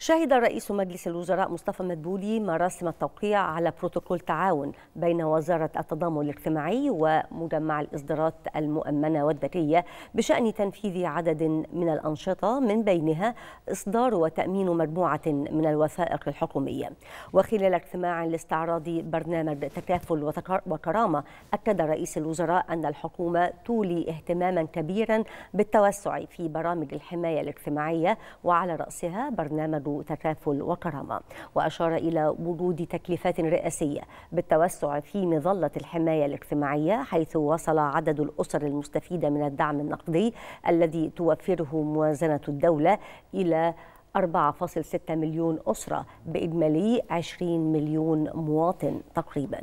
شهد رئيس مجلس الوزراء مصطفى مدبولي مراسم التوقيع على بروتوكول تعاون بين وزارة التضامن الاجتماعي ومجمع الإصدارات المؤمنة والذكية بشأن تنفيذ عدد من الأنشطة من بينها إصدار وتأمين مجموعة من الوثائق الحكومية وخلال اجتماع لاستعراض برنامج تكافل وكرامة أكد رئيس الوزراء أن الحكومة تولي اهتماما كبيرا بالتوسع في برامج الحماية الاجتماعية وعلى رأسها برنامج برضو تكافل وكرامة وأشار إلى وجود تكليفات رئاسية بالتوسع في مظلة الحماية الاجتماعية حيث وصل عدد الأسر المستفيدة من الدعم النقدي الذي توفره موازنة الدولة إلى 4.6 مليون أسرة بإجمالي 20 مليون مواطن تقريباً